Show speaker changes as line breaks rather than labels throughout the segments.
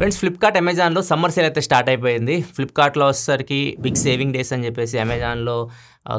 friends Flipkart అమెజాన్లో summer sale అయితే start అయిపోయింది ఫ్లిప్కార్ట్లో వచ్చేసరికి బిగ్ సేవింగ్ డేస్ అని చెప్పేసి అమెజాన్లో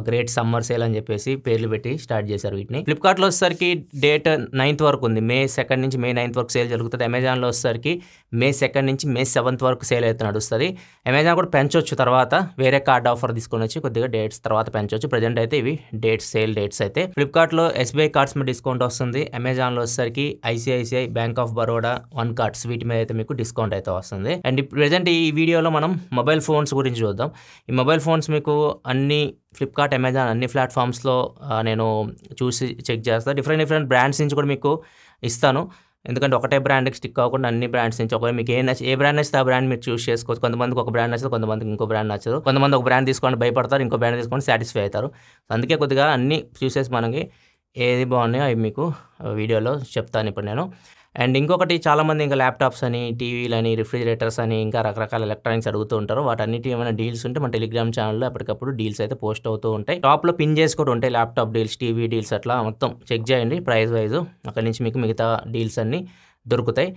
గ్రేట్ సమ్మర్ సేల్ అని చెప్పేసి పేర్లు పెట్టి స్టార్ట్ చేశారు వీటిని ఫ్లిప్కార్ట్లో వచ్చేసరికి డేట్ నైన్త్ వరకు ఉంది మే సెకండ్ నుంచి మే నైన్త్ వరకు సేల్ జరుగుతుంది అమెజాన్లో వచ్చేసరికి మే సెకండ్ నుంచి మే సెవెంత్ వరకు సేల్ అయితే నడుస్తుంది అమెజాన్ కూడా పెంచవచ్చు తర్వాత వేరే కార్డ్ ఆఫర్ తీసుకొని వచ్చి కొద్దిగా డేట్స్ తర్వాత పెంచవచ్చు ప్రజెంట్ అయితే ఇవి డేట్స్ సేల్ డేట్స్ అయితే ఫ్లిప్కార్ట్లో ఎస్బీఐ కార్డ్స్ మీద డిస్కౌంట్ వస్తుంది అమెజాన్లో వచ్చేసరికి ICICI bank of Baroda one cards వీటి మీద అయితే మీకు డిస్కౌంట్ అమౌంట్ అయితే వస్తుంది అండ్ ప్రజెంట్ ఈ వీడియోలో మనం మొబైల్ ఫోన్స్ గురించి చూద్దాం ఈ మొబైల్ ఫోన్స్ మీకు అన్ని ఫ్లిప్కార్ట్ అమెజాన్ అన్ని ప్లాట్ఫామ్స్లో నేను చూసి చెక్ చేస్తాను డిఫరెంట్ డిఫరెంట్ బ్రాండ్స్ నుంచి కూడా మీకు ఇస్తాను ఎందుకంటే ఒకటే బ్రాండ్కి స్టిక్ కాకుండా అన్ని బ్రాండ్స్ నుంచి ఒకవేళ మీకు ఏ నచ్చి ఏ బ్రాండ్ నచ్చితే ఆ బ్రాండ్ మీరు చూస్ చేసుకోవచ్చు కొంతమంది ఒక బ్రాండ్ నచ్చదు కొంతమంది ఇంకో బ్రాండ్ నచ్చదు కొంతమంది ఒక బ్రాండ్ తీసుకోండి భయపడతారు ఇంకో బ్రాండ్ తీసుకొని సాటిస్ఫై అవుతారు అందుకే కొద్దిగా అన్ని చూసేసి మనకి ఏది బాగున్నాయో అవి మీకు వీడియోలో చెప్తాను ఇప్పుడు నేను అండ్ ఇంకొకటి చాలామంది ఇంకా ల్యాప్టాప్స్ అని టీవీలని రిఫ్రిజిరేటర్స్ అని ఇంకా రకరకాల ఎలక్ట్రానిక్స్ అడుగుతూ ఉంటారు వాటన్నిటి ఏమైనా డీల్స్ ఉంటే మన టెలిగ్రామ్ ఛానల్లో ఎప్పటికప్పుడు డీల్స్ అయితే పోస్ట్ అవుతూ ఉంటాయి టాప్లో పిన్ చేసి కూడా ఉంటాయి ల్యాప్టాప్ డీల్స్ టీవీ డీల్స్ అట్లా మొత్తం చెక్ చేయండి ప్రైస్ వైజ్ అక్కడి నుంచి మీకు మిగతా డీల్స్ అన్నీ దొరుకుతాయి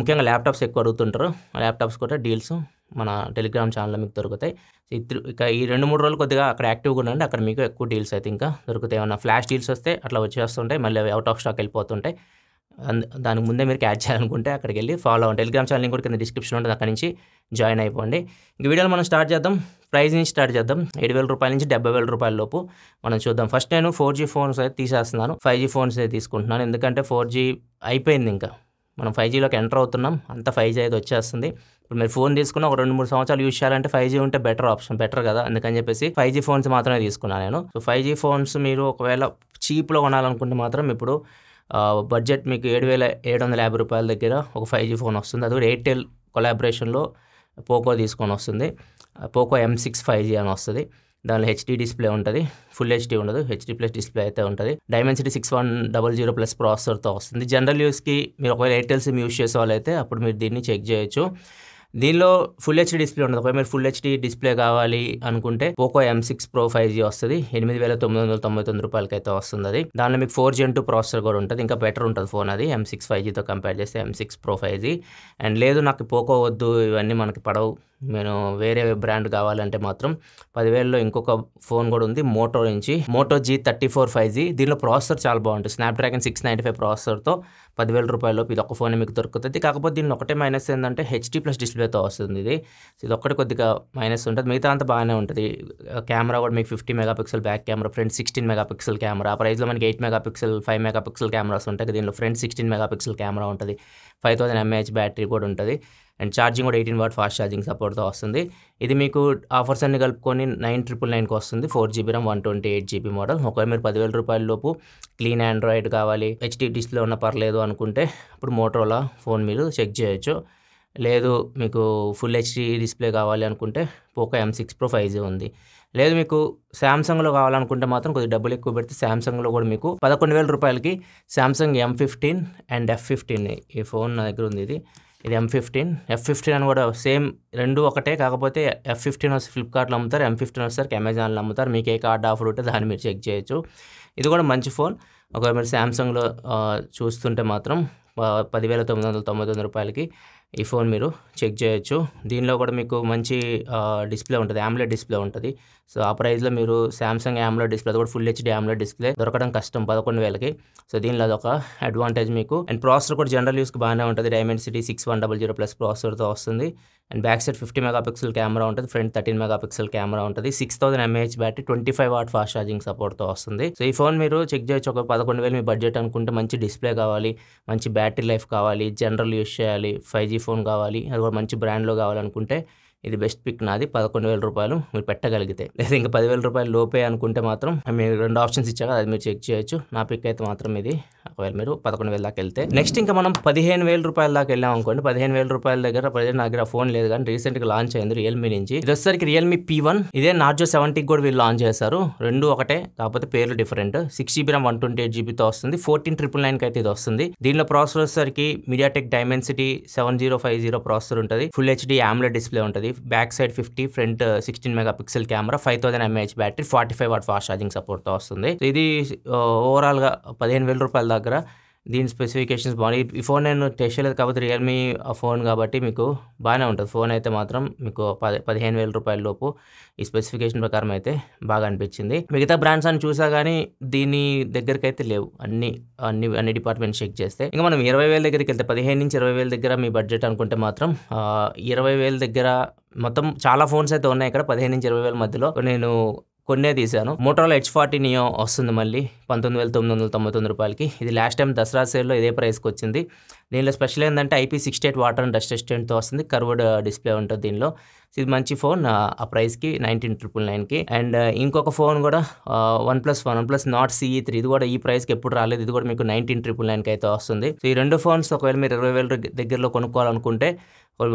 ముఖ్యంగా ల్యాప్టాప్స్ ఎక్కువ అడుగుతుంటారు ల్యాప్టాప్స్ కూడా డీల్స్ మన టెలిగ్రామ్ ఛానల్లో మీకు దొరుకుతాయి ఇక ఈ రెండు మూడు రోజులు కొద్దిగా అక్కడ యాక్టివ్గా ఉండండి అక్కడ మీకు ఎక్కువ డీల్స్ అయితే ఇంకా దొరుకుతాయి ఏమన్నా ఫ్లాష్ డీల్స్ వస్తే అట్లా వచ్చేస్తుంటాయి మళ్ళీ అవుట్ ఆఫ్ స్టాక్ వెళ్ళిపోతుంటాయి దానికి ముందే మీరు క్యాచ్ చేయాలనుకుంటే అక్కడికి వెళ్ళి ఫాలో అవ్వండి టెలిగ్రామ్ ఛానల్ కూడా కింద డిస్క్రిప్షన్ ఉంటుంది అక్కడి నుంచి జాయిన్ అయిపోండి ఇంక వీడియోలు మనం స్టార్ట్ చేద్దాం ప్రైస్ నుంచి స్టార్ట్ చేద్దాం ఏడు వేల రూపాయల నుంచి డెబ్బై వేల రూపాయల లోపు మనం చూద్దాం ఫస్ట్ నేను ఫోర్ జీ ఫోన్స్ అయితే తీసేస్తున్నాను ఫైవ్ జీ ఫోన్స్ అయితే తీసుకుంటున్నాను ఎందుకంటే ఫోర్ జీ అయిపోయింది ఇంకా మనం ఫైవ్ జీలోకి ఎంటర్ అవుతున్నాం అంత ఫైవ్ జీ అయితే వచ్చేస్తుంది ఇప్పుడు మీరు ఫోన్ తీసుకున్న ఒక రెండు మూడు సంవత్సరాలు యూజ్ చేయాలంటే ఫైవ్ జీ ఉంటే బెటర్ ఆప్షన్ బెటర్ కదా అందుకని చెప్పేసి ఫైవ్ జీ ఫోన్స్ మాత్రమే తీసుకున్నాను నేను సో ఫైవ్ జీ ఫోన్స్ మీరు ఒకవేళ చీప్లో కొనాలనుకుంటే మాత్రం ఇప్పుడు బడ్జెట్ మీకు ఏడు వేల ఏడు వందల యాభై రూపాయల దగ్గర ఒక ఫైవ్ జీ ఫోన్ వస్తుంది అది కూడా ఎయిర్టెల్ కొలాబరేషన్లో పోకో తీసుకొని వస్తుంది Poco M six five G అని వస్తుంది దానిలో హెచ్డీ డిస్ప్లే ఉంటుంది ఫుల్ హెచ్డీ ఉండదు హెచ్డీ ప్లస్ డిస్ప్లే అయితే ఉంటుంది Dimensity six one double zero plus ప్రాసెసర్తో వస్తుంది జనరల్ యూస్కి మీరు ఒకవేళ ఎయిర్టెల్ సిమ్ యూస్ చేసే అయితే అప్పుడు మీరు దీన్ని చెక్ చేయొచ్చు దీనిలో ఫుల్ హెచ్డీ డిస్ప్లే ఉండదు ఒకవేళ మీరు ఫుల్ హెచ్డీ డిస్ప్లే కావాలి అనుకుంటే Poco M six pro five G వస్తుంది ఎనిమిది వేల తొమ్మిది వందల తొంభై తొమ్మిది రూపాయలకి అయితే వస్తుంది అది దానిలో మీకు ఫోర్ జెన్ టూ ప్రాసెసర్ కూడా ఉంటుంది ఇంకా బెటర్ ఉంటుంది ఫోన్ అది ఎం సిక్స్ ఫైవ్ జీతో కంపేర్ చేస్తే M six pro five G and లేదు నాకు పోకో వద్దు ఇవన్నీ మనకి పడవు నేను వేరే బ్రాండ్ కావాలంటే మాత్రం పదివేలలో ఇంకొక ఫోన్ కూడా ఉంది మోటో నుంచి Moto G thirty four five G దీనిలో ప్రాసెసర్ చాలా బాగుంటుంది స్నాప్డ్రాగన్ సిక్స్ నైంటీ ఫైవ్ ప్రాసెసర్తో పదివేల రూపాయలు ఇది ఒక ఫోన్ మీకు దొరుకుతుంది కాకపోతే దీనిలో ఒకటే మైనస్ ఏంటంటే హెచ్డీ ప్లస్ డిస్ప్లేతో వస్తుంది ఇది ఇది ఒక్కటి కొద్దిగా మైనస్ ఉంటుంది మిగతా అంతా బాగానే ఉంటుంది కెమెరా కూడా మీకు fifty megapixel back camera front sixteen megapixel camera ప్రైజ్లో ప్రైస్లో మనకి eight megapixel five megapixel cameras ఉంటాయి దీనిలో ఫ్రంట్ సిక్స్టీన్ మెగాపిక్సెల్ కెమెరా ఉంటుంది ఫైవ్ థౌసండ్ ఎంఏహెచ్ బ్యాటరీ కూడా ఉంటుంది అండ్ ఛార్జింగ్ కూడా ఎయిటీన్ వాట్ ఫాస్ట్ ఛార్జింగ్ సపోర్ట్తో వస్తుంది ఇది మీకు ఆఫర్స్ అన్ని కలుపుకొని నైన్ ట్రిపుల్ నైన్కి వస్తుంది four GB RAM one twenty eight GB model ఒకవేళ మీరు పదివేల రూపాయల లోపు క్లీన్ ఆండ్రాయిడ్ కావాలి హెచ్డి డిస్ప్లే ఉన్న పర్లేదు అనుకుంటే ఇప్పుడు మోటోలా ఫోన్ మీరు చెక్ చేయొచ్చు లేదు మీకు ఫుల్ హెచ్డి డిస్ప్లే కావాలి అనుకుంటే Poco M six pro five G ఉంది లేదు మీకు శాంసంగ్లో కావాలనుకుంటే మాత్రం కొద్దిగా డబ్బులు ఎక్కువ పెడితే శాంసంగ్లో కూడా మీకు పదకొండు వేల రూపాయలకి Samsung M fifteen and F fifteen ఈ ఫోన్ నా దగ్గర ఉంది ఇది ఇది ఎం ఫిఫ్టీన్ ఎఫ్ ఫిఫ్టీన్ అని కూడా సేమ్ రెండు ఒకటే కాకపోతే ఎఫ్ ఫిఫ్టీన్ వస్తే ఫ్లిప్కార్ట్లో అమ్ముతారు ఎం ఫిఫ్టీన్ వస్తారు అమెజాన్లో అమ్ముతారు మీకు ఏ కార్డ్ ఆఫర్ ఉంటే దాన్ని మీరు చెక్ చేయొచ్చు ఇది కూడా మంచి ఫోన్ ఒకవేళ మీరు శాంసంగ్లో చూస్తుంటే మాత్రం పదివేల తొమ్మిది వందల తొంభై తొమ్మిది రూపాయలకి ఈ ఫోన్ మీరు చెక్ చేయొచ్చు దీనిలో కూడా మీకు మంచి డిస్ప్లే ఉంటుంది యామ్లెట్ డిస్ప్లే ఉంటుంది సో ఆ ప్రైస్లో మీరు శాంసంగ్ యామ్లెట్ డిస్ప్లే అది కూడా ఫుల్ హెచ్డీ యామ్లెట్ డిస్ప్లే దొరకడం కష్టం పదకొండు వేలకి సో దీనిలో అదొక అడ్వాంటేజ్ మీకు అండ్ ప్రాసెసర్ కూడా జనరల్ యూస్కి బాగానే ఉంటుంది diamond city six one double zero plus ప్రాసెసర్తో వస్తుంది and back side fifty megapixel camera ఉంటుంది front thirteen megapixel camera ఉంటుంది six thousand mAh battery twenty five watt fast charging సపోర్ట్తో వస్తుంది సో ఈ ఫోన్ మీరు చెక్ చేయొచ్చు ఒక పదకొండు వేలు మీ బడ్జెట్ అనుకుంటే మంచి డిస్ప్లే కావాలి మంచి బ్యాటరీ లైఫ్ కావాలి జనరల్ యూస్ చేయాలి ఫైవ్ జీ ఫోన్ కావాలి అది కూడా మంచి బ్రాండ్లో కావాలనుకుంటే ఇది బెస్ట్ పిక్ నాది పదకొండు వేల రూపాయలు మీరు పెట్టగలిగితే లేదా ఇంకా పదివేల రూపాయలు లోపే అనుకుంటే మాత్రం మీరు రెండు ఆప్షన్స్ ఇచ్చాక అది మీరు చెక్ చేయొచ్చు నా పిక్ అయితే మాత్రం ఇది ఒకవేళ మీరు పదకొండు వేల దాకా వెళ్తే నెక్స్ట్ ఇంకా మనం పదిహేను వేల రూపాయల దాకా వెళ్ళాం అనుకోండి పదిహేను వేల రూపాయల దగ్గర ప్రజెంట్ నా దగ్గర ఫోన్ లేదు కానీ రీసెంట్ గా లాంచ్ అయింది రియల్మీ నుంచి ఇది వచ్చేసరికి రియల్మీ పీ వన్ ఇదే నార్జో సెవెంటీ కూడా వీళ్ళు లాంచ్ చేశారు రెండు ఒకటే కాకపోతే పేర్లు different six GB RAM one twenty eight జీబీతో వస్తుంది ఫోర్టీన్ ట్రిపుల్ నైన్ కి అయితే ఇది వస్తుంది దీనిలో ప్రాసెసర్ వచ్చేసరికి MediaTek Dimensity seven zero five zero processor ఉంటుంది ఫుల్ హెచ్డీ ఆమ్లెట్ డిస్ప్లే ఉంటుంది back side fifty front sixteen megapixel camera five thousand mAh battery forty five watt fast charging సపోర్ట్తో వస్తుంది ఇది ఓవరాల్గా uh, పదిహేను వేల రూపాయల దగ్గర దీని స్పెసిఫికేషన్స్ బాగున్నాయి ఈ ఫోన్ నేను టెస్ట్ చేయలేదు కాబట్టి రియల్మీ ఫోన్ కాబట్టి మీకు బాగానే ఉంటుంది ఫోన్ అయితే మాత్రం మీకు పది పదిహేను వేల రూపాయల లోపు ఈ స్పెసిఫికేషన్ ప్రకారం అయితే బాగా అనిపించింది మిగతా బ్రాండ్స్ అని చూసా కానీ దీని దగ్గరికి అయితే లేవు అన్ని అన్ని అన్ని డిపార్ట్మెంట్స్ చెక్ చేస్తే ఇంకా మనం ఇరవై వేల దగ్గరికి వెళ్తే పదిహేను నుంచి ఇరవై వేల దగ్గర మీ బడ్జెట్ అనుకుంటే మాత్రం ఇరవై వేల దగ్గర మొత్తం చాలా ఫోన్స్ అయితే ఉన్నాయి ఇక్కడ పదిహేను నుంచి ఇరవై వేల మధ్యలో నేను కొన్నే తీశాను మోటార్లో హెచ్ ఫార్టీ నియో వస్తుంది మళ్ళీ పంతొమ్మిది వేల తొమ్మిది వందల తొంభై తొమ్మిది రూపాయలకి ఇది లాస్ట్ టైం దసరా సేల్లో ఇదే ప్రైస్కి వచ్చింది దీనిలో స్పెషల్ ఏంటంటే IP sixty eight water and dust రెసిస్టెంట్తో వస్తుంది కర్వర్డ్ డిస్ప్లే ఉంటుంది దీనిలో ఇది మంచి ఫోన్ ఆ ప్రైస్కి నైన్టీన్ ట్రిపుల్ నైన్కి అండ్ ఇంకొక ఫోన్ కూడా OnePlus one plus Nord CE three ఇది కూడా ఈ ప్రైస్కి ఎప్పుడు రాలేదు ఇది కూడా మీకు నైన్టీన్ ట్రిపుల్ నైన్కి అయితే వస్తుంది సో ఈ రెండు ఫోన్స్ ఒకవేళ మీరు ఇరవై వేల దగ్గరలో కొనుక్కోవాలనుకుంటే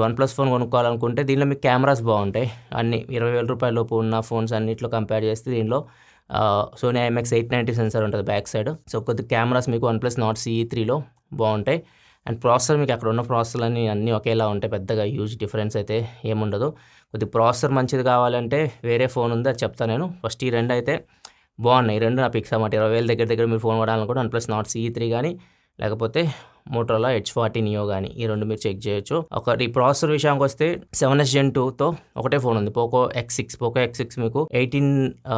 వన్ ప్లస్ ఫోన్ కొనుక్కోవాలనుకుంటే దీనిలో మీకు కెమెరాస్ బాగుంటాయి అన్ని ఇరవై వేల రూపాయల లోపు ఉన్న ఫోన్స్ అన్నిట్లో కంపేర్ చేస్తే దీనిలో Sony IMX eight ninety sensor ఉంటుంది బ్యాక్ సైడ్ సో కొద్ది కెమెరాస్ మీకు వన్ ప్లస్ నాట్ సిఈ త్రీలో బాగుంటాయి అండ్ ప్రాసెసర్ మీకు అక్కడ ఉన్న ప్రాసెసర్ అని అన్నీ ఒకేలా ఉంటాయి పెద్దగా హ్యూజ్ డిఫరెన్స్ అయితే ఏముండదు కొద్ది ప్రాసెసర్ మంచిది కావాలంటే వేరే ఫోన్ ఉంది అది చెప్తాను నేను ఫస్ట్ ఈ రెండు అయితే బాగున్నాయి రెండు నా పిక్స్ అన్నమాట ఇరవై వేల దగ్గర దగ్గర మీరు ఫోన్ వాడాలనుకోండి and plus Nord CE three కానీ లేకపోతే మోటోలా హెచ్ ఫార్టీ నియో కానీ ఈ రెండు మీరు చెక్ చేయొచ్చు ఒకటి ప్రాసెసర్ విషయానికి వస్తే సెవెన్ ఎస్ జెన్ టూతో ఒకటే ఫోన్ ఉంది Poco X six Poco X six మీకు ఎయిటీన్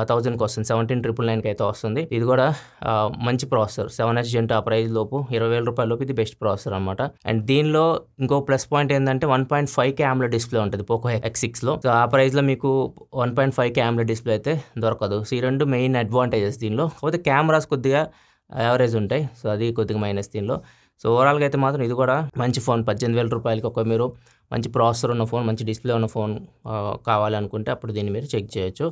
థౌసండ్కి uh, వస్తుంది సెవెంటీన్ ట్రిపుల్ నైన్కి అయితే వస్తుంది ఇది కూడా uh, మంచి processor seven S Gen two ఆ ప్రైస్ లోపు ఇరవై వేల రూపాయల లోపు ఇది బెస్ట్ ప్రాసెసర్ అనమాట అండ్ దీనిలో ఇంకో ప్లస్ పాయింట్ ఏంటంటే వన్ పాయింట్ ఫైవ్ క్యామ్ల డిస్ప్లే ఉంటుంది పోకో ఎక్స్ సిక్స్లో సో ఆ ప్రైస్లో మీకు వన్ పాయింట్ ఫైవ్ క్యామ్ల డిస్ప్లే అయితే దొరకదు సో ఈ రెండు మెయిన్ అడ్వాంటేజెస్ దీనిలో కాకపోతే కెమెరాస్ కొద్దిగా యావరేజ్ ఉంటాయి సో అది కొద్దిగా మైనస్ దీనిలో సో ఓవరాల్గా అయితే మాత్రం ఇది కూడా మంచి ఫోన్ పద్దెనిమిది వేల రూపాయలకి ఒక మీరు మంచి ప్రాసెసర్ ఉన్న ఫోన్ మంచి డిస్ప్లే ఉన్న ఫోన్ కావాలనుకుంటే అప్పుడు దీన్ని మీరు చెక్ చేయొచ్చు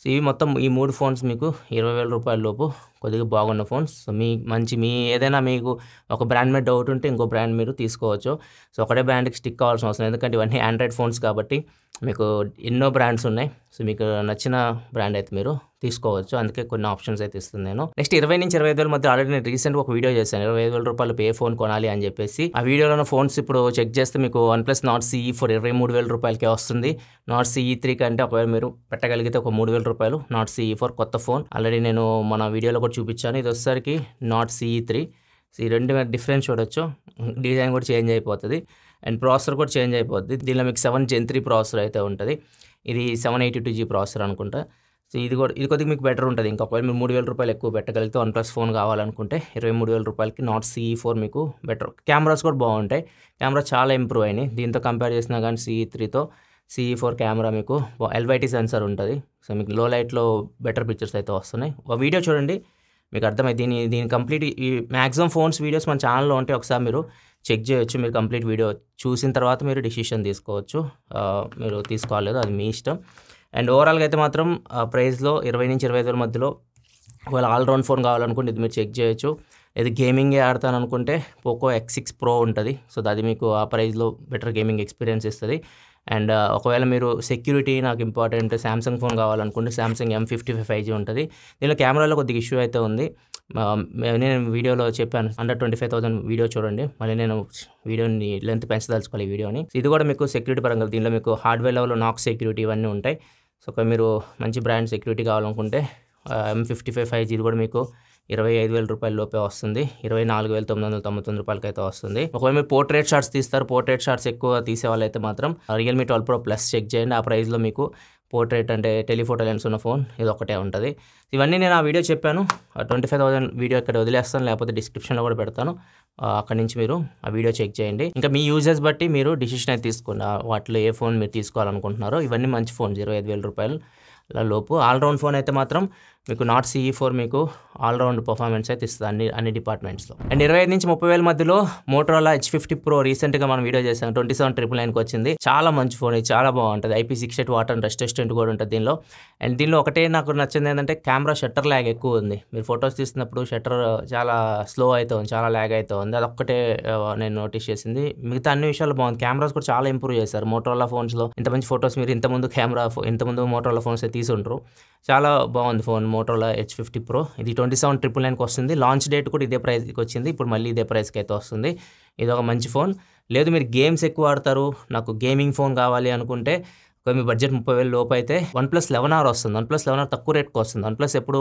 సో ఇవి మొత్తం ఈ మూడు ఫోన్స్ మీకు ఇరవై వేల రూపాయల లోపు కొద్దిగా బాగున్న ఫోన్స్ సో మీ మంచి మీ ఏదైనా మీకు ఒక బ్రాండ్ మీద డౌట్ ఉంటే ఇంకో బ్రాండ్ మీరు తీసుకోవచ్చు సో ఒకటే బ్రాండ్కి స్టిక్ కావాల్సిన అవసరం ఎందుకంటే ఇవన్నీ ఆండ్రాయిడ్ ఫోన్స్ కాబట్టి మీకు ఎన్నో బ్రాండ్స్ ఉన్నాయి సో మీకు నచ్చిన బ్రాండ్ అయితే మీరు తీసుకోవచ్చు అందుకే కొన్ని ఆప్షన్స్ అయితే ఇస్తుంది నేను నెక్స్ట్ ఇరవై నుంచి ఇరవై ఐదు వేల మధ్య ఆల్రెడీ నేను రీసెంట్ ఒక వీడియో చేశాను ఇరవై ఐదు వేల రూపాయలు పే ఫోన్ కొనాలి అని చెప్పేసి ఆ వీడియోలో ఫోన్స్ ఇప్పుడు చెక్ చేస్తే మీకు one plus Nord Nord CE four ఇరవై మూడు వేల రూపాయలకే వస్తుంది నాట్ సిఈ త్రీ కంటే ఒకవేళ మీరు పెట్టగలిగితే ఒక మూడు వేల రూపాయలు నాట్ సిఈ ఫోర్ కొత్త ఫోన్ ఆల్రెడీ నేను మన వీడియోలో కూడా చూపించాను ఇది వచ్చేసరికి నాట్ సిఈ త్రీ ఈ రెండు డిఫరెన్స్ చూడొచ్చు డిజైన్ కూడా చేంజ్ అయిపోతుంది అండ్ ప్రాసెసర్ కూడా చేంజ్ అయిపోతుంది దీనిలో మీకు సెవెన్ జెన్ త్రీ ప్రాసెసర్ అయితే ఉంటుంది ఇది seven eighty two G processor అనుకుంటా సో ఇది కూడా ఇది కొద్దిగా మీకు బెటర్ ఉంటుంది ఇంకా ఒకవేళ మీరు మూడు వేల రూపాయలు ఎక్కువ పెట్టగలిగితే వన్ ప్లస్ ఫోన్ కావాలనుకుంటే ఇరవై మూడు వేల రూపాయలకి నాట్ సిఈ ఫోర్ మీకు బెటర్ కెమెరాస్ కూడా బాగుంటాయి కెమెరా చాలా ఇంప్రూవ్ అయినాయి దీంతో కంపేర్ చేసినా కానీ సిఈ త్రీతో సిఈ ఫోర్ కెమెరా మీకు ఎల్వైటీ సెన్సర్ ఉంటుంది సో మీకు లో లైట్లో బెటర్ పిక్చర్స్ అయితే వస్తున్నాయి ఒక వీడియో చూడండి మీకు అర్థమైంది దీని దీని కంప్లీట్ ఈ మ్యాక్సిమం ఫోన్స్ వీడియోస్ మన ఛానల్లో ఉంటే ఒకసారి మీరు చెక్ చేయొచ్చు మీరు కంప్లీట్ వీడియో చూసిన తర్వాత మీరు డిసిషన్ తీసుకోవచ్చు మీరు తీసుకోలేదు అది మీ ఇష్టం అండ్ ఓవరాల్గా అయితే మాత్రం ప్రైస్లో ఇరవై నుంచి ఇరవై ఐదు వేల మధ్యలో ఒకవేళ ఆల్రౌండ్ ఫోన్ కావాలనుకుంటే ఇది మీరు చెక్ చేయొచ్చు ఇది గేమింగే ఆడతాను అనుకుంటే పోకో ఎక్స్ సిక్స్ ప్రో ఉంటుంది సో అది మీకు ఆ ప్రైస్లో బెటర్ గేమింగ్ ఎక్స్పీరియన్స్ ఇస్తుంది అండ్ ఒకవేళ మీరు సెక్యూరిటీ నాకు ఇంపార్టెంట్ శాంసంగ్ ఫోన్ కావాలనుకుంటే Samsung M fifty five five G ఉంటుంది దీనిలో కెమెరాలో కొద్దిగా ఇష్యూ అయితే ఉంది నేను వీడియోలో చెప్పాను under twenty five thousand video చూడండి మళ్ళీ నేను వీడియోని లెంత్ పెంచదలుచుకోవాలి ఈ వీడియోని ఇది కూడా మీకు సెక్యూరిటీ పరంగా దీనిలో మీకు హార్డ్వేర్ లెవెల్లో నాక్ సెక్యూరిటీ ఇవన్నీ ఉంటాయి సో మీరు మంచి బ్రాండ్ సెక్యూరిటీ కావాలనుకుంటే M fifty five five zero కూడా మీకు ఇరవై ఐదు వేల రూపాయల లోపే వస్తుంది ఇరవై నాలుగు వేల తొమ్మిది వందల తొంభై తొమ్మిది రూపాయలకి అయితే వస్తుంది ఒకవేళ మీరు పోర్ట్రేట్ షార్ట్స్ తీస్తారు పోర్ట్రేట్ షార్ట్స్ ఎక్కువ తీసే వాళ్ళైతే మాత్రం Realme twelve pro plus check చేయండి ఆ ప్రైస్లో మీకు పోర్ట్రేట్ అంటే టెలిఫోటో లెన్స్ ఉన్న ఫోన్ ఇది ఒకటే ఉంటుంది ఇవన్నీ నేను ఆ వీడియో చెప్పాను ట్వంటీ ఫైవ్ థౌసండ్ వీడియో ఇక్కడ వదిలేస్తాను లేకపోతే డిస్క్రిప్షన్లో కూడా పెడతాను అక్కడ నుంచి మీరు ఆ వీడియో చెక్ చేయండి ఇంకా మీ యూజెస్ బట్టి మీరు డిసిషన్ అయితే తీసుకున్న వాటిలో ఏ ఫోన్ మీరు తీసుకోవాలనుకుంటున్నారో ఇవన్నీ మంచి ఫోన్ జీరో ఐదు వేల రూపాయల లోపు ఆల్రౌండ్ ఫోన్ అయితే మాత్రం మీకు నాట్ సిఈ ఫోర్ e మీకు ఆల్రౌండ్ పర్ఫార్మెన్స్ అయితే ఇస్తుంది అన్ని అన్ని డిపార్ట్మెంట్స్లో అండ్ ఇరవై ఐదు నుంచి ముప్పై వేల మధ్యలో మోటోలా హెచ్ ఫిఫ్టీ ప్రో రీసెంట్గా మనం వీడియో చేసాం ట్వంటీ సెవెన్ ట్రిపుల్ నైన్కి వచ్చింది చాలా మంచి ఫోన్ ఇది చాలా బాగుంటుంది IP six eight water and resistant కూడా ఉంటుంది దీనిలో అండ్ దీనిలో ఒకటే నాకు నచ్చింది ఏంటంటే కెమెరా షట్టర్ ల్యాగ్ ఎక్కువ ఉంది మీరు ఫొటోస్ తీసినప్పుడు షట్టర్ చాలా స్లో ఉంది చాలా ల్యాగ్ అవుతుంది ఒక్కటే నేను నోటీస్ చేసింది మిగతా అన్ని విషయాలు బాగుంది కెమెరాస్ కూడా చాలా ఇంప్రూవ్ చేశారు మోటోలా ఫోన్స్లో ఇంత మంచి ఫొటోస్ మీరు ఇంత ముందు కెమెరా ఇంత ముందు మోటరోలా ఫోన్స్ తీసుంటారు చాలా బాగుంది phone Motorola edge fifty pro ఇది ట్వంటీ సెవెన్ ట్రిపుల్ నైన్కి వస్తుంది లాంచ్ డేట్ కూడా ఇదే ప్రైస్కి వచ్చింది ఇప్పుడు మళ్ళీ ఇదే ప్రైస్కి అయితే వస్తుంది ఇది ఒక మంచి ఫోన్ లేదు మీరు గేమ్స్ ఎక్కువ ఆడతారు నాకు గేమింగ్ ఫోన్ కావాలి అనుకుంటే మీ బడ్జెట్ ముప్పై వేలు లోపు అయితే వన్ ప్లస్ లెవెన్ ఆర్ వస్తుంది వన్ ప్లస్ లెవెన్ ఆర్ తక్కువ రేట్కి వస్తుంది వన్ ప్లస్ ఎప్పుడు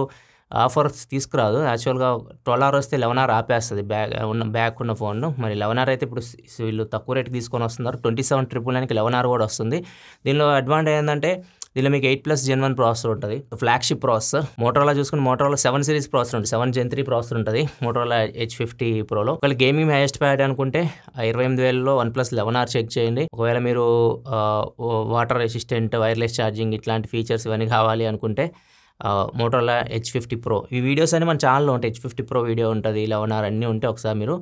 ఆఫర్స్ తీసుకురాదు యాక్చువల్గా ట్వెల్వ్ ఆర్ వస్తే లెవెన్ ఆర్ ఆపేస్తుంది బ్యాగ్ ఉన్న బ్యాక్ ఉన్న ఫోన్ను మరి లెవెన్ ఆర్ అయితే ఇప్పుడు వీళ్ళు తక్కువ రేట్కి తీసుకొని వస్తున్నారు ట్వంటీ సెవెన్ ట్రిపుల్ నైన్కి లెవెన్ ఆర్ కూడా వస్తుంది దీనిలో అడ్వాంటేజ్ ఏంటంటే దీనిలో మీకు eight plus Gen one processor ఉంటుంది ఫ్లాగ్షిప్ ప్రాసెసర్ మోటోలా చూసుకుని మోటోలా సెవెన్ సిరీస్ ప్రాసెసర్ ఉంటుంది సెవెన్ జెన్ త్రీ ప్రాసెసర్ ఉంటుంది మోటోలా హెచ్ ఫిఫ్టీ ప్రోలో ఒకవేళ గేమింగ్ హైయెస్ట్ ప్యాడ్ అనుకుంటే ఇరవై ఎనిమిది వేలలో one plus eleven R check చేయండి ఒకవేళ మీరు వాటర్ రెసిస్టెంట్ వైర్లెస్ ఛార్జింగ్ ఇట్లాంటి ఫీచర్స్ ఇవన్నీ కావాలి అనుకుంటే మోటోలా హెచ్ ఫిఫ్టీ ప్రో ఈ వీడియోస్ అన్నీ మన ఛానల్లో ఉంటాయి హెచ్ ఫిఫ్టీ ప్రో వీడియో ఉంటుంది లెవెన్ ఆర్ అన్నీ ఉంటే ఒకసారి మీరు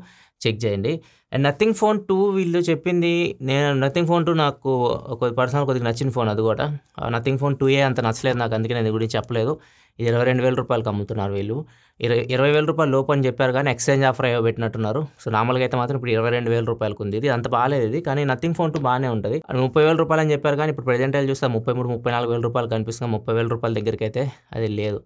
చెక్ చేయండి అండ్ నథింగ్ ఫోన్ టూ వీళ్ళు చెప్పింది నేను నథింగ్ ఫోన్ టూ నాకు కొద్ది పర్సనల్ కొద్దిగా నచ్చిన ఫోన్ అది కూడా నథింగ్ ఫోన్ టూ ఏ అంత నచ్చలేదు నాకు అందుకే నేను గురించి చెప్పలేదు ఇది ఇరవై రెండు వేల రూపాయలకి అమ్ముతున్నారు వీళ్ళు ఇరవై ఇరవై వేల రూపాయలు లోపు అని చెప్పారు కానీ ఎక్స్చేంజ్ ఆఫర్ అయ్యో పెట్టినట్టున్నారు సో నార్మల్గా అయితే మాత్రం ఇప్పుడు ఇరవై రెండు వేల రూపాయలకు ఉంది ఇది అంత బాగాలేదు ఇది కానీ నథింగ్ ఫోన్ టూ బాగానే ఉంటుంది ముప్పై వేల రూపాయలు అని చెప్పారు కానీ ఇప్పుడు ప్రజెంట్ చూస్తే ముప్పై మూడు ముప్పై నాలుగు వేల రూపాయలు కనిపిస్తుంది ముప్పై వేల రూపాయల దగ్గరికి అయితే అది లేదు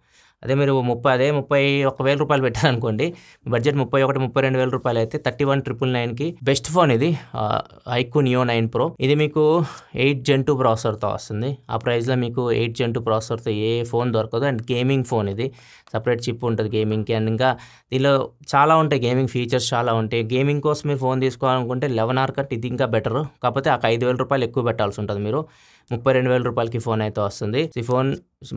అదే మీరు ముప్పై అదే ముప్పై ఒక వేల రూపాయలు పెట్టారనుకోండి బడ్జెట్ ముప్పై ఒకటి ముప్పై రెండు వేల రూపాయలు అయితే థర్టీ వన్ ట్రిపుల్ నైన్కి బెస్ట్ ఫోన్ ఇది ఐక్యూ నియో నైన్ ప్రో ఇది మీకు ఎయిట్ జెన్ టూ ప్రాసెసర్తో వస్తుంది ఆ ప్రైస్లో మీకు ఎయిట్ జెన్ టూ ప్రాసెసర్తో ఏ ఫోన్ దొరకదు అండ్ గేమింగ్ ఫోన్ ఇది సపరేట్ చిప్ ఉంటుంది గేమింగ్కి అండ్ ఇంకా దీనిలో చాలా ఉంటాయి గేమింగ్ ఫీచర్స్ చాలా ఉంటాయి గేమింగ్ కోసం మీరు ఫోన్ తీసుకోవాలనుకుంటే లెవెన్ ఆర్ కట్ ఇది ఇంకా బెటర్ కాకపోతే ఒక ఐదు వేల రూపాయలు ఎక్కువ పెట్టాల్సి ఉంటుంది మీరు ముప్పై రెండు వేల రూపాయలకి ఫోన్ అయితే వస్తుంది ఈ ఫోన్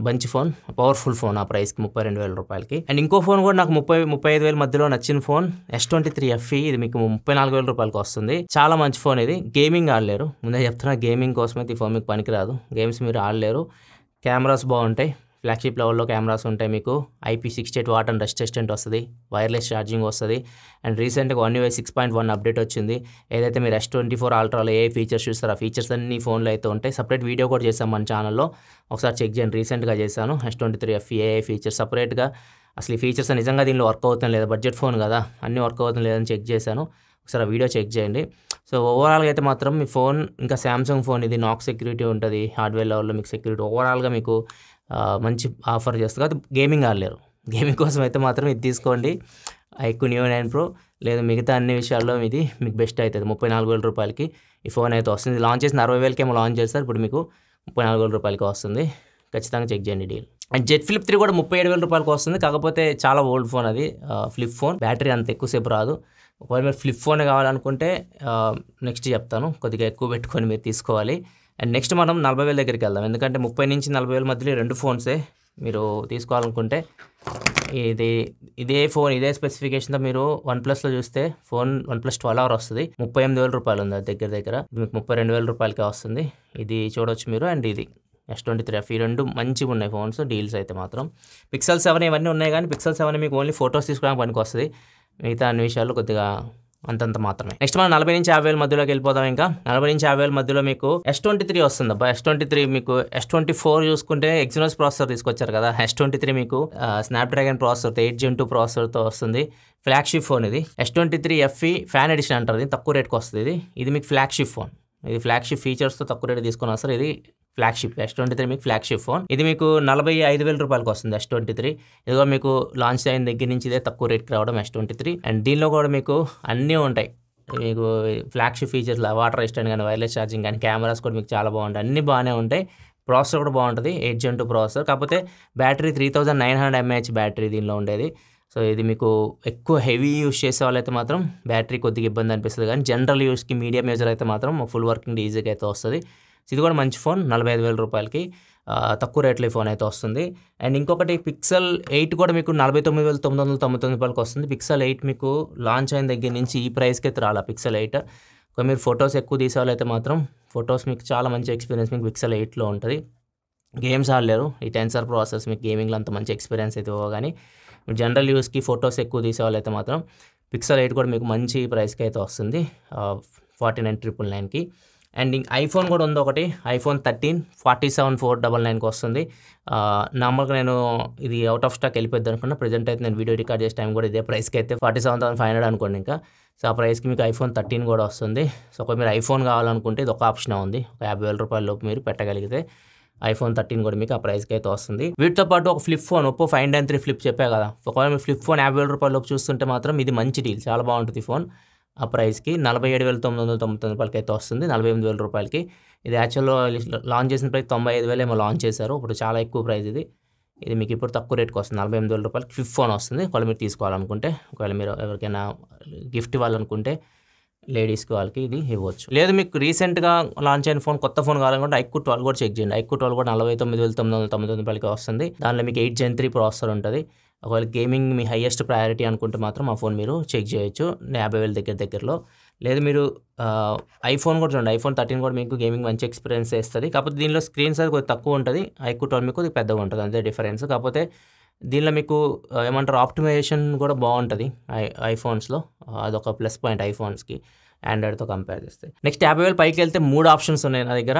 మంచి ఫోన్ పవర్ఫుల్ ఫోన్ ఆ ప్రైస్కి ముప్పై రెండు వేల రూపాయలకి అండ్ ఇంకో ఫోన్ కూడా నాకు ముప్పై ముప్పై ఐదు వేల మధ్యలో నచ్చిన phone S twenty three FE ఇది మీకు ముప్పై నాలుగు వేల రూపాయలకి వస్తుంది చాలా మంచి ఫోన్ ఇది గేమింగ్ ఆడలేరు ముందే చెప్తున్నా గేమింగ్ కోసం అయితే ఈ ఫోన్ మీకు పనికిరాదు గేమ్స్ మీరు ఆడలేరు కెమెరాస్ బాగుంటాయి ఫ్లాగ్షిప్ లెవెల్లో కెమెరాస్ ఉంటాయి మీకు IP sixty eight water and resistant వస్తుంది వైర్లెస్ ఛార్జింగ్ వస్తుంది అండ్ రీసెంట్గా one UI six point one update వచ్చింది ఏదైతే మీరు ఎస్ ట్వంటీ ఫోర్ అల్ట్రాలో ఏ ఫీచర్స్ చూస్తారో ఆ ఫీచర్స్ అన్ని ఫోన్లో అయితే ఉంటాయి సపరేట్ వీడియో కూడా చేసాం మన ఛానల్లో ఒకసారి చెక్ చేయండి రీసెంట్గా చేశాను S twenty three F E features సపరేట్గా అసలు ఈ ఫీచర్స్ నిజంగా దీనిలో వర్క్ అవుతాం లేదా బడ్జెట్ ఫోన్ కదా అన్నీ వర్క్ అవుతాం లేదని చెక్ చేశాను ఒకసారి ఆ వీడియో చెక్ చేయండి సో ఓవరాల్గా అయితే మాత్రం మీ ఫోన్ ఇంకా శాంసంగ్ ఫోన్ ఇది నాక్ సెక్యూరిటీ ఉంటుంది హార్డ్వేర్ లెవెల్లో మీకు సెక్యూరిటీ ఓవరాల్గా మీకు మంచి ఆఫర్ చేస్తుంది కాబట్టి గేమింగ్ ఆడలేరు గేమింగ్ కోసం అయితే మాత్రం ఇది తీసుకోండి ఐక్యూ న్యూ నైన్ ప్రో లేదు మిగతా అన్ని విషయాల్లో ఇది మీకు బెస్ట్ అవుతుంది ముప్పై నాలుగు వేల రూపాయలకి ఈ ఫోన్ అయితే వస్తుంది లాంచ్ చేసిన అరవై వేలకేమో లాంచ్ చేస్తారు ఇప్పుడు మీకు ముప్పై నాలుగు వేల రూపాయలకి వస్తుంది ఖచ్చితంగా చెక్ చేయండి deal and Z flip three కూడా ముప్పై ఏడు వేల రూపాయలకి వస్తుంది కాకపోతే చాలా ఓల్డ్ ఫోన్ అది ఫ్లిప్ ఫోన్ బ్యాటరీ అంత ఎక్కువసేపు రాదు ఒకవేళ మీరు ఫ్లిప్ ఫోన్ కావాలనుకుంటే నెక్స్ట్ చెప్తాను కొద్దిగా ఎక్కువ పెట్టుకొని మీరు తీసుకోవాలి అండ్ నెక్స్ట్ మనం నలభై వేల దగ్గరికి వెళ్దాం ఎందుకంటే ముప్పై నుంచి నలభై వేల మధ్యలో రెండు ఫోన్సే మీరు తీసుకోవాలనుకుంటే ఇది ఇదే ఫోన్ ఇదే స్పెసిఫికేషన్తో మీరు వన్ ప్లస్లో చూస్తే phone one plus twelve R వస్తుంది ముప్పై ఎనిమిది వేల రూపాయలు ఉంది దగ్గర దగ్గర మీకు ముప్పై రెండు వేల రూపాయలకే వస్తుంది ఇది చూడవచ్చు మీరు అండ్ ఇది ఎస్ ట్వంటీ త్రీ ఎఫ్ ఈ రెండు మంచిగా ఉన్నాయి ఫోన్స్ డీల్స్ అయితే మాత్రం పిక్సెల్ సెవెన్ ఇవన్నీ ఉన్నాయి కానీ పిక్సెల్ సెవెన్ మీకు ఓన్లీ ఫొటోస్ తీసుకోవడానికి పనికి వస్తుంది మిగతా అన్ని విషయాలు కొద్దిగా అంతంత మాత్రమే నెక్స్ట్ మనం నలభై నుంచి యాభై వేల మధ్యలోకి వెళ్ళిపోదాం ఇంకా నలభై నుంచి యాభై వేల మధ్యలో మీకు ఎస్ ట్వంటీ త్రీ వస్తుంది అబ్బా ఎస్ ట్వంటీ త్రీ మీకు ఎస్ ట్వంటీ ఫోర్ చూసుకుంటే ఎక్సినోస్ ప్రాసెసర్ తీసుకొచ్చారు కదా ఎస్ ట్వంటీ త్రీ మీకు స్నాప్డ్రాగన్ తో ఎయిట్ జెన్ టూ ప్రాసెసర్తో వస్తుంది ఫ్లాగ్షిప్ ఫోన్ ఇది S twenty three FE fan edition అంటారు ఇది తక్కువ రేట్కి వస్తుంది ఇది ఇది మీకు ఫ్లాగ్షిప్ ఫోన్ ఇది ఫ్లాగ్షిప్ ఫీచర్స్తో తక్కువ రేట్ తీసుకుని వస్తారు ఇది ఫ్లాగ్షిప్ ఎస్ ట్వంటీ త్రీ మీకు ఫ్లాగ్షిప్ ఫోన్ ఇది మీకు నలభై ఐదు వేల రూపాయలకి వస్తుంది ఎస్ ట్వంటీ త్రీ ఇదిగో మీకు లాంచ్ అయిన దగ్గర నుంచి ఇదే తక్కువ రేట్కి రావడం ఎస్ ట్వంటీ త్రీ అండ్ దీనిలో కూడా మీకు అన్నీ ఉంటాయి మీకు ఫ్లాగ్షిప్ ఫీచర్స్ వాటర్ రెసిస్టెంట్ కానీ వైర్లెస్ ఛార్జింగ్ కానీ కెమెరాస్ కూడా మీకు చాలా బాగుంటాయి అన్నీ బాగానే ఉంటాయి ప్రాసెసర్ కూడా బాగుంటుంది ఎయిట్ జెంటు టూ ప్రాసెసర్ కాకపోతే battery three thousand nine hundred mAh battery దీనిలో ఉండేది సో ఇది మీకు ఎక్కువ హెవీ యూస్ చేసే వాళ్ళైతే మాత్రం బ్యాటరీ కొద్దిగా ఇబ్బంది అనిపిస్తుంది కానీ జనరల్ యూస్కి మీడియం యూజర్ అయితే మాత్రం ఫుల్ వర్కింగ్ ఈజీగా అయితే వస్తుంది ఇది కూడా మంచి ఫోన్ నలభై ఐదు వేల రూపాయలకి తక్కువ రేట్లో ఈ ఫోన్ అయితే వస్తుంది అండ్ ఇంకొకటి పిక్సెల్ ఎయిట్ కూడా మీకు నలభై తొమ్మిది వేల తొమ్మిది వందల తొంభై తొమ్మిది రూపాయలకి వస్తుంది పిక్సెల్ ఎయిట్ మీకు లాంచ్ అయిన దగ్గర నుంచి ఈ ప్రైస్కి అయితే రాలా పిక్సెల్ ఎయిట్ మీరు ఫొటోస్ ఎక్కువ తీసేవాళ్ళైతే మాత్రం ఫొటోస్ మీకు చాలా మంచి ఎక్స్పీరియన్స్ మీకు పిక్సెల్ ఎయిట్లో ఉంటుంది గేమ్స్ ఆడలేరు ఈ టెన్సర్ ప్రాసెస్ మీకు గేమింగ్లో అంత మంచి ఎక్స్పీరియన్స్ అయితే కానీ మీరు జనరల్ యూస్కి ఫొటోస్ ఎక్కువ తీసేవాళ్ళైతే మాత్రం పిక్సెల్ ఎయిట్ కూడా మీకు మంచి ప్రైస్కి అయితే వస్తుంది ఫార్టీ నైన్ ట్రిపుల్ నైన్కి అండ్ ఐఫోన్ కూడా ఉంది ఒకటి iPhone thirteen forty seven four double నైన్కి వస్తుంది నార్మల్గా నేను ఇది అవుట్ ఆఫ్ స్టాక్ వెళ్ళిపోద్ది అనుకున్నా ప్రజెంట్ అయితే నేను వీడియో రికార్డ్ చేసే టైం కూడా ఇదే ప్రైస్కి అయితే forty seven thousand five hundred అనుకోండి ఇంకా సో ఆ ప్రైస్కి మీకు ఐఫోన్ థర్టీన్ కూడా వస్తుంది సో ఒక మీరు ఐఫోన్ కావాలనుకుంటే ఇది ఒక ఆప్షన్ ఉంది ఒక యాభై వేల రూపాయల లోపు మీరు పెట్టగలిగితే ఐఫోన్ థర్టీన్ కూడా మీకు ఆ ప్రైస్కి అయితే వస్తుంది వీటితో పాటు ఒక flip phone Oppo five nine three flip చెప్పా కదా ఒకవేళ మీరు ఫ్లిప్ ఫోన్ యాభై వేల రూపాయల లోపు చూస్తుంటే మాత్రం ఇది మంచి డీల్ చాలా బాగుంటుంది ఫోన్ ఆ ప్రైస్కి నలభై ఏడు వేల తొమ్మిది వందల తొమ్మిది రూపాయలకి అయితే వస్తుంది నలభై ఎనిమిది వేల రూపాయలకి ఇది యాక్చువల్గా లాంచ్ చేసిన ప్రైస్ తొంభై ఐదు వేలు ఏమో లాంచ్ చేశారు ఇప్పుడు చాలా ఎక్కువ ప్రైస్ ఇది ఇది మీకు ఇప్పుడు తక్కువ రేట్కి వస్తుంది నలభై ఎనిమిది వేల రూపాయలకి ఫ్లిప్ ఫోన్ వస్తుంది ఒకవేళ మీరు తీసుకోవాలనుకుంటే ఒకవేళ మీరు ఎవరికైనా గిఫ్ట్ ఇవ్వాలనుకుంటే లేడీస్కి వాళ్ళకి ఇది ఇవ్వచ్చు లేదు మీకు రీసెంట్గా లాంచ్ అయిన ఫోన్ కొత్త ఫోన్ కావాలనుకుంటే ఐక్యూ ట్వెల్వ్ కూడా చెక్ చేయండి ఐక్యూ ట్వెల్వ్ కూడా నలభై తొమ్మిది వేల తొమ్మిది వందల తొమ్మిది రూపాయలకి వస్తుంది దానిలో మీకు ఎయిట్ జెన్ త్రీ ప్రాసెసర్ ఉంటుంది ఒకవేళ గేమింగ్ మీ హయ్యెస్ట్ ప్రయారిటీ అనుకుంటే మాత్రం ఆ ఫోన్ మీరు చెక్ చేయొచ్చు యాభై వేల దగ్గర దగ్గరలో లేదు మీరు ఐఫోన్ కూడా చూడండి ఐఫోన్ థర్టీన్ కూడా మీకు గేమింగ్ మంచి ఎక్స్పీరియన్స్ ఇస్తుంది కాకపోతే దీనిలో స్క్రీన్ సైజ్ కొద్దిగా తక్కువ ఉంటుంది ఐకు ట్వెల్వ్ మీకు కొద్దిగా పెద్దగా ఉంటుంది అంతే డిఫరెన్స్ కాకపోతే దీనిలో మీకు ఏమంటారు ఆప్టిమైజేషన్ కూడా బాగుంటుంది ఐ ఐఫోన్స్లో అదొక ప్లస్ పాయింట్ ఐఫోన్స్కి ఆండ్రాయిడ్తో కంపేర్ చేస్తే నెక్స్ట్ యాభై వేలు పైకి వెళ్తే మూడు ఆప్షన్స్ ఉన్నాయి నా దగ్గర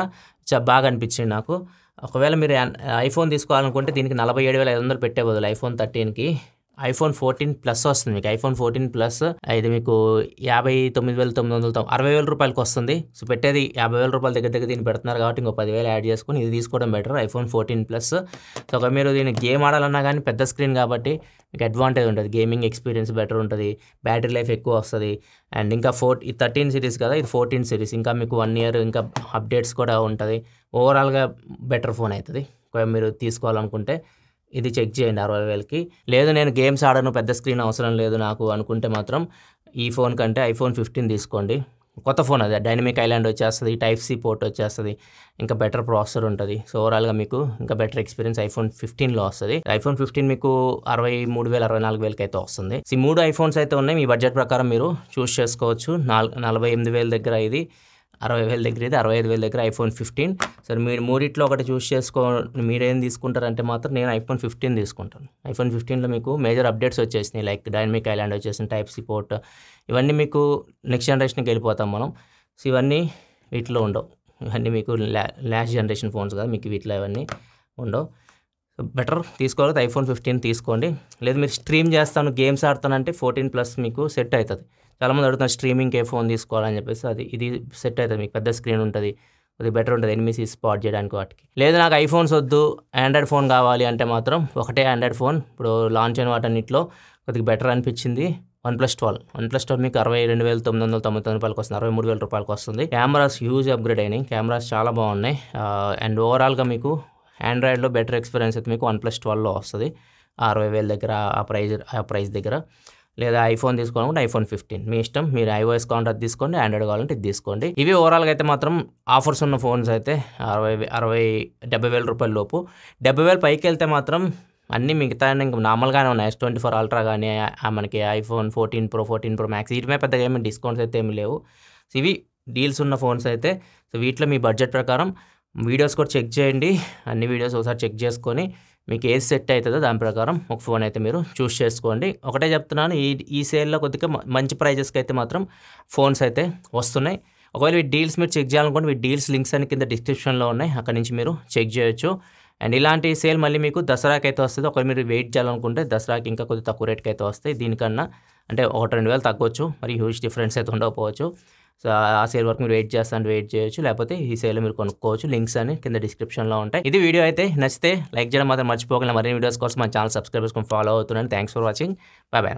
బాగా అనిపించింది నాకు ఒకవేళ మీరు ఐఫోన్ తీసుకోవాలనుకుంటే దీనికి నలభై ఏడు వేల ఐదు వందలు పెట్టే బదులు ఐఫోన్ థర్టీన్కి ఐఫోన్ ఫోర్టీన్ ప్లస్ వస్తుంది మీకు ఐఫోన్ ఫోర్టీన్ ప్లస్ ఇది మీకు యాభై తొమ్మిది వేల తొమ్మిది వందల అరవై వేల రూపాయలకి వస్తుంది సో పెట్టేది యాభై వేల రూపాయల దగ్గర దగ్గర దీన్ని పెడుతున్నారు కాబట్టి ఇంకో పదివేలు యాడ్ చేసుకుని ఇది తీసుకోవడం better iPhone fourteen plus so ఒక మీరు దీన్ని గేమ్ ఆడాలన్నా కానీ పెద్ద స్క్రీన్ కాబట్టి మీకు అడ్వాంటేజ్ ఉంటుంది గేమింగ్ ఎక్స్పీరియన్స్ బెటర్ ఉంటుంది బ్యాటరీ లైఫ్ ఎక్కువ వస్తుంది అండ్ ఇంకా ఫోర్ ఇది థర్టీన్ సిరీస్ కదా ఇది ఫోర్టీన్ సిరీస్ ఇంకా మీకు వన్ ఇయర్ ఇంకా అప్డేట్స్ కూడా ఉంటుంది ఓవరాల్గా బెటర్ ఫోన్ అవుతుంది మీరు తీసుకోవాలనుకుంటే ఇది చెక్ చేయండి అరవై వేలకి లేదు నేను గేమ్స్ ఆడను పెద్ద స్క్రీన్ అవసరం లేదు నాకు అనుకుంటే మాత్రం ఈ ఫోన్ కంటే ఐఫోన్ ఫిఫ్టీన్ తీసుకోండి కొత్త ఫోన్ అది డైనమిక్ ఐలాండ్ వచ్చేస్తుంది టైప్ సి పోర్ట్ వచ్చేస్తుంది ఇంకా బెటర్ ప్రాసెసర్ ఉంటుంది సో ఓవరాల్గా మీకు ఇంకా బెటర్ ఎక్స్పీరియన్స్ ఐఫోన్ ఫిఫ్టీన్లో వస్తుంది ఐఫోన్ ఫిఫ్టీన్ మీకు అరవై మూడు వేల అరవై నాలుగు వేలకి అయితే వస్తుంది ఈ మూడు ఐఫోన్స్ అయితే ఉన్నాయి మీ బడ్జెట్ ప్రకారం మీరు చూస్ చేసుకోవచ్చు నాలుగు నలభై ఎనిమిది వేల దగ్గర ఇది అరవై వేల దగ్గర అయితే అరవై ఐదు వేల దగ్గర ఐఫోన్ ఫిఫ్టీన్ సరే మీరు మూడిట్లో ఒకటి చూస్ చేసుకో మీరేం తీసుకుంటారంటే మాత్రం నేను ఐఫోన్ ఫిఫ్టీన్ తీసుకుంటాను ఐఫోన్ ఫిఫ్టీన్లో మీకు మేజర్ అప్డేట్స్ వచ్చేసినాయి లైక్ డైనమిక్ ఐలాండ్ వచ్చేసింది టైప్ సపోర్ట్ ఇవన్నీ మీకు నెక్స్ట్ జనరేషన్కి వెళ్ళిపోతాం మనం సో ఇవన్నీ వీటిలో ఉండవు ఇవన్నీ మీకు లాస్ట్ జనరేషన్ ఫోన్స్ కదా మీకు వీటిలో ఇవన్నీ ఉండవు బెటర్ తీసుకోవాలి ఐఫోన్ ఫిఫ్టీన్ తీసుకోండి లేదు మీరు స్ట్రీమ్ చేస్తాను గేమ్స్ ఆడతానంటే ఫోర్టీన్ ప్లస్ మీకు సెట్ అవుతుంది చాలామంది అడుగుతున్నారు ఏ ఫోన్ తీసుకోవాలని చెప్పేసి అది ఇది సెట్ అవుతుంది మీకు పెద్ద స్క్రీన్ ఉంటుంది అది బెటర్ ఉంటుంది ఎనిమిసి స్పాట్ చేయడానికి వాటికి లేదు నాకు ఐఫోన్స్ వద్దు ఆండ్రాయిడ్ ఫోన్ కావాలి అంటే మాత్రం ఒకటే ఆండ్రాయిడ్ ఫోన్ ఇప్పుడు లాంచ్ అయిన వాటన్నిటిలో కొద్దిగా బెటర్ అనిపించింది one plus twelve one plus twelve మీకు అరవై రెండు వేల తొమ్మిది వందల తొంభై తొమ్మిది రూపాయలకి వస్తుంది అరవై మూడు వేల రూపాయలకి వస్తుంది కెమెరాస్ హ్యూజ్ అప్గ్రేడ్ అయినాయి కెమెరాస్ చాలా బాగున్నాయి అండ్ ఓవరాల్గా మీకు ఆండ్రాయిడ్లో బెటర్ ఎక్స్పీరియన్స్ అయితే మీకు వన్ ప్లస్ ట్వెల్వ్లో వస్తుంది అరవై వేల దగ్గర ఆ ప్రైజ్ ఆ ప్రైస్ దగ్గర లేదా ఐఫోన్ తీసుకోవాలంటే ఐఫోన్ ఫిఫ్టీన్ మీ ఇష్టం మీరు ఐఓఎస్ కాంట్రాక్ట్ తీసుకోండి ఆండ్రాయిడ్ కావాలంటే ఇది తీసుకోండి ఇవి ఓవరాల్గా అయితే మాత్రం ఆఫర్స్ ఉన్న ఫోన్స్ అయితే అరవై అరవై డెబ్బై వేల రూపాయల లోపు డెబ్బై వేలు పైకి వెళ్తే మాత్రం అన్నీ మిగతా ఇంకా నార్మల్గానే ఉన్నాయి ఎస్ ట్వంటీ ఫోర్ అల్ట్రా కానీ మనకి iPhone fourteen pro fourteen pro max వీటిమే పెద్దగా ఏమి డిస్కౌంట్స్ అయితే ఏమి లేవు ఇవి డీల్స్ ఉన్న ఫోన్స్ అయితే సో వీటిలో మీ బడ్జెట్ ప్రకారం వీడియోస్ కూడా చెక్ చేయండి అన్ని వీడియోస్ ఒకసారి చెక్ చేసుకొని మీకు ఏది సెట్ అవుతుందో దాని ప్రకారం ఒక ఫోన్ అయితే మీరు చూస్ చేసుకోండి ఒకటే చెప్తున్నాను ఈ ఈ సేల్లో కొద్దిగా మంచి ప్రైజెస్కి అయితే మాత్రం ఫోన్స్ అయితే వస్తున్నాయి ఒకవేళ మీ డీల్స్ మీరు చెక్ చేయాలనుకోండి మీ డీల్స్ లింక్స్ అని కింద డిస్క్రిప్షన్లో ఉన్నాయి అక్కడ నుంచి మీరు చెక్ చేయొచ్చు అండ్ ఇలాంటి సేల్ మళ్ళీ మీకు దసరాకి అయితే వస్తుంది ఒకవేళ మీరు వెయిట్ చేయాలనుకుంటే దసరాకి ఇంకా కొద్దిగా తక్కువ రేట్కి అయితే వస్తాయి దీనికన్నా అంటే ఒకటి రెండు వేలు తగ్గొచ్చు మరి హ్యూజ్ డిఫరెన్స్ అయితే ఉండకపోవచ్చు సో ఆ సేల్ వరకు మీరు వెయిట్ చేస్తాను వెయిట్ చేయొచ్చు లేకపోతే ఈ సేల్ మీరు కొనుక్కోవచ్చు లింక్స్ అని కింద డిస్క్రిప్షన్లో ఉంటాయి ఇది వీడియో అయితే నచ్చితే లైక్ చేయడం మాత్రం మర్చిపోకుండా మరిన్ని వీడియోస్ కోసం మా ఛానల్ సబ్స్క్రైబర్స్ ఫాలో అవుతున్నాను thanks for watching bye bye